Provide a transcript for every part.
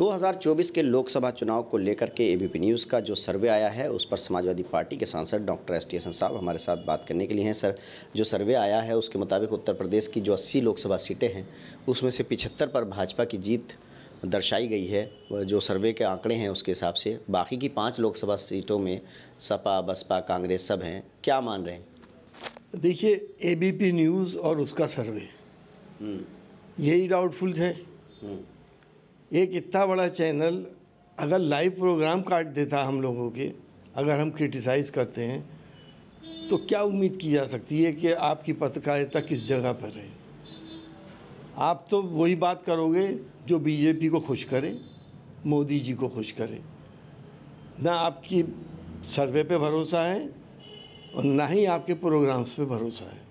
2024 के लोकसभा चुनाव को लेकर के एबीपी न्यूज़ का जो सर्वे आया है उस पर समाजवादी पार्टी के सांसद डॉक्टर एस टी एसन साहब हमारे साथ बात करने के लिए हैं सर जो सर्वे आया है उसके मुताबिक उत्तर प्रदेश की जो 80 लोकसभा सीटें हैं उसमें से 75 पर भाजपा की जीत दर्शाई गई है जो सर्वे के आंकड़े हैं उसके हिसाब से बाकी की पाँच लोकसभा सीटों में सपा बसपा कांग्रेस सब हैं क्या मान रहे हैं देखिए ए न्यूज़ और उसका सर्वे हम्म। यही डाउटफुल है हम्म। एक इतना बड़ा चैनल अगर लाइव प्रोग्राम काट देता हम लोगों के अगर हम क्रिटिसाइज़ करते हैं तो क्या उम्मीद की जा सकती है कि आपकी पत्रकारिता किस जगह पर है आप तो वही बात करोगे जो बीजेपी को खुश करे मोदी जी को खुश करे ना आपकी सर्वे पे भरोसा है और ना ही आपके प्रोग्राम्स पे भरोसा है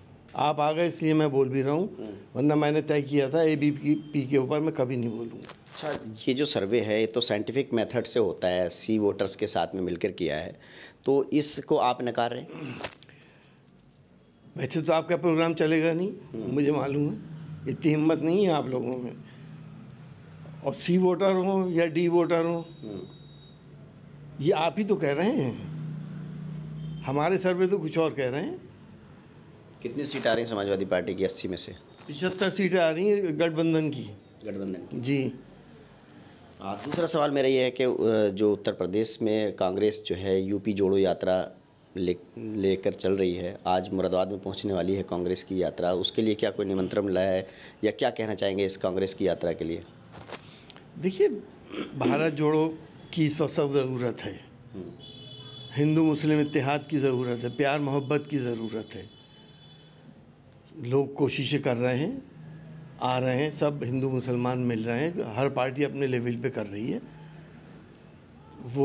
आप आ गए इसलिए मैं बोल भी रहा हूँ हम्म। वरना मैंने तय किया था ए बी पी के ऊपर मैं कभी नहीं बोलूँगा अच्छा ये जो सर्वे है ये तो साइंटिफिक मेथड से होता है सी वोटर्स के साथ में मिलकर किया है तो इसको आप नकार रहे वैसे तो आपका प्रोग्राम चलेगा नहीं मुझे मालूम है इतनी हिम्मत नहीं है आप लोगों में और सी वोटर हो या डी वोटर हो ये आप ही तो कह रहे हैं हमारे सर्वे तो कुछ और कह रहे हैं कितनी सीट आ रही समाजवादी पार्टी की अस्सी में से पिछहत्तर सीटें आ रही हैं गठबंधन की गठबंधन जी हाँ, दूसरा सवाल मेरा ये है कि जो उत्तर प्रदेश में कांग्रेस जो है यूपी जोड़ो यात्रा ले लेकर चल रही है आज मुरादाबाद में पहुंचने वाली है कांग्रेस की यात्रा उसके लिए क्या कोई निमंत्रण मिला है या क्या कहना चाहेंगे इस कांग्रेस की यात्रा के लिए देखिए भारत जोड़ो की इस वक्त ज़रूरत है हम्म। हिंदू मुस्लिम इतिहाद की ज़रूरत है प्यार मोहब्बत की ज़रूरत है लोग कोशिशें कर रहे हैं आ रहे हैं सब हिंदू मुसलमान मिल रहे हैं हर पार्टी अपने लेवल पे कर रही है वो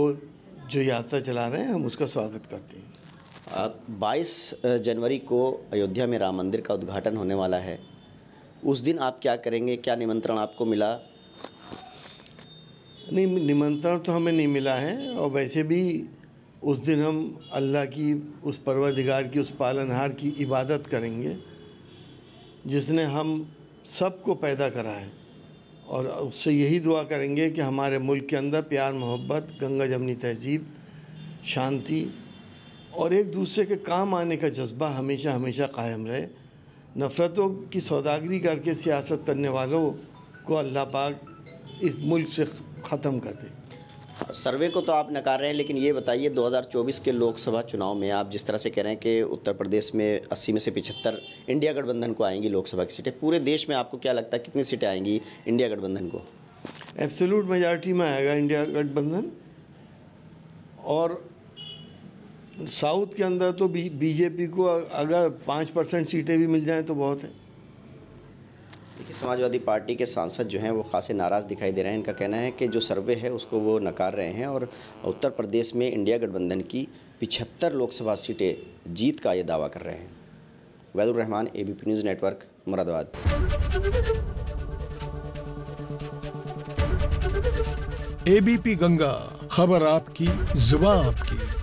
जो यात्रा चला रहे हैं हम उसका स्वागत करते हैं बाईस जनवरी को अयोध्या में राम मंदिर का उद्घाटन होने वाला है उस दिन आप क्या करेंगे क्या निमंत्रण आपको मिला नहीं निमंत्रण तो हमें नहीं मिला है और वैसे भी उस दिन हम अल्लाह की उस परवरदिगार की उस पालनहार की इबादत करेंगे जिसने हम सबको पैदा करा है और उससे यही दुआ करेंगे कि हमारे मुल्क के अंदर प्यार मोहब्बत गंगा जमनी तहजीब शांति और एक दूसरे के काम आने का जज्बा हमेशा हमेशा कायम रहे नफ़रतों की सौदागरी करके सियासत करने वालों को अल्लाह पाक इस मुल्क से ख़त्म कर दे सर्वे को तो आप नकार रहे हैं लेकिन ये बताइए 2024 के लोकसभा चुनाव में आप जिस तरह से कह रहे हैं कि उत्तर प्रदेश में 80 में से 75 इंडिया गठबंधन को आएंगी लोकसभा की सीटें पूरे देश में आपको क्या लगता है कितनी सीटें आएंगी इंडिया गठबंधन को एब्सोलूट मेजॉरिटी में आएगा इंडिया गठबंधन और साउथ के अंदर तो बीजेपी को अगर पाँच परसेंट सीटें भी मिल जाएँ तो बहुत है देखिए समाजवादी पार्टी के सांसद जो हैं वो खासे नाराज़ दिखाई दे रहे हैं इनका कहना है कि जो सर्वे है उसको वो नकार रहे हैं और उत्तर प्रदेश में इंडिया गठबंधन की पिछहत्तर लोकसभा सीटें जीत का ये दावा कर रहे हैं Rahman A B news network Moradabad ABP Ganga खबर आपकी जुबा आपकी